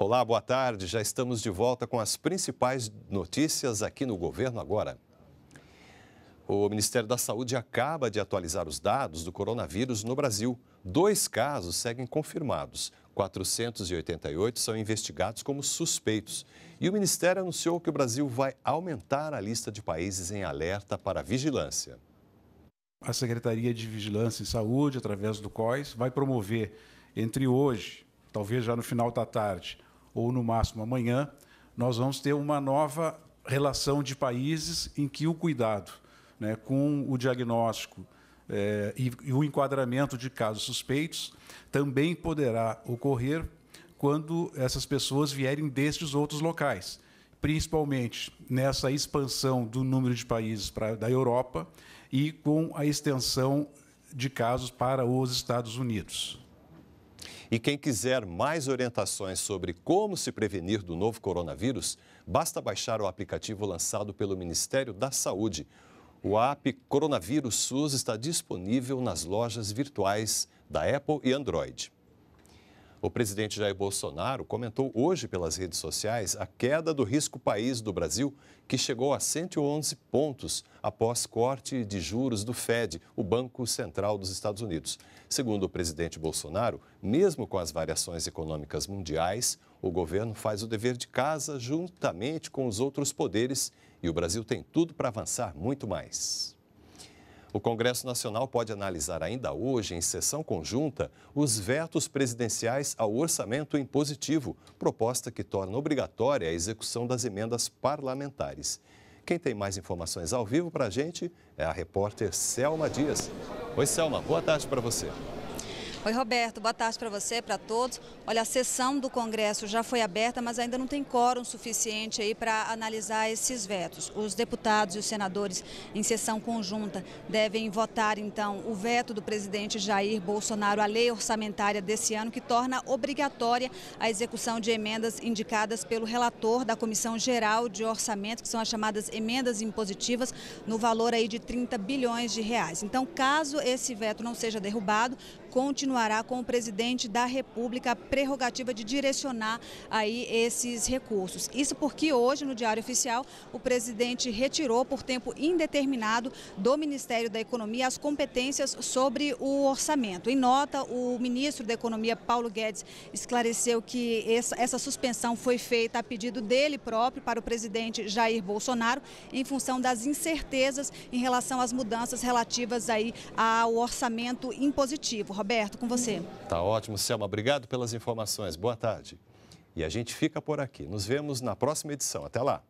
Olá, boa tarde. Já estamos de volta com as principais notícias aqui no Governo Agora. O Ministério da Saúde acaba de atualizar os dados do coronavírus no Brasil. Dois casos seguem confirmados. 488 são investigados como suspeitos. E o Ministério anunciou que o Brasil vai aumentar a lista de países em alerta para vigilância. A Secretaria de Vigilância e Saúde, através do COIS, vai promover entre hoje, talvez já no final da tarde, ou no máximo amanhã, nós vamos ter uma nova relação de países em que o cuidado né, com o diagnóstico eh, e, e o enquadramento de casos suspeitos também poderá ocorrer quando essas pessoas vierem destes outros locais, principalmente nessa expansão do número de países para da Europa e com a extensão de casos para os Estados Unidos. E quem quiser mais orientações sobre como se prevenir do novo coronavírus, basta baixar o aplicativo lançado pelo Ministério da Saúde. O app Coronavírus SUS está disponível nas lojas virtuais da Apple e Android. O presidente Jair Bolsonaro comentou hoje pelas redes sociais a queda do risco país do Brasil, que chegou a 111 pontos após corte de juros do Fed, o Banco Central dos Estados Unidos. Segundo o presidente Bolsonaro, mesmo com as variações econômicas mundiais, o governo faz o dever de casa juntamente com os outros poderes e o Brasil tem tudo para avançar muito mais. O Congresso Nacional pode analisar ainda hoje, em sessão conjunta, os vetos presidenciais ao orçamento impositivo, proposta que torna obrigatória a execução das emendas parlamentares. Quem tem mais informações ao vivo para a gente é a repórter Selma Dias. Oi, Selma, boa tarde para você. Oi, Roberto, boa tarde para você, para todos. Olha, a sessão do Congresso já foi aberta, mas ainda não tem quórum suficiente aí para analisar esses vetos. Os deputados e os senadores, em sessão conjunta, devem votar, então, o veto do presidente Jair Bolsonaro à lei orçamentária desse ano, que torna obrigatória a execução de emendas indicadas pelo relator da Comissão Geral de Orçamento, que são as chamadas emendas impositivas, no valor aí de 30 bilhões de reais. Então, caso esse veto não seja derrubado, continue continuará com o presidente da República a prerrogativa de direcionar aí esses recursos. Isso porque hoje, no Diário Oficial, o presidente retirou por tempo indeterminado do Ministério da Economia as competências sobre o orçamento. Em nota, o ministro da Economia, Paulo Guedes, esclareceu que essa suspensão foi feita a pedido dele próprio para o presidente Jair Bolsonaro em função das incertezas em relação às mudanças relativas aí ao orçamento impositivo. Roberto, com você. Tá ótimo, Selma. Obrigado pelas informações. Boa tarde. E a gente fica por aqui. Nos vemos na próxima edição. Até lá.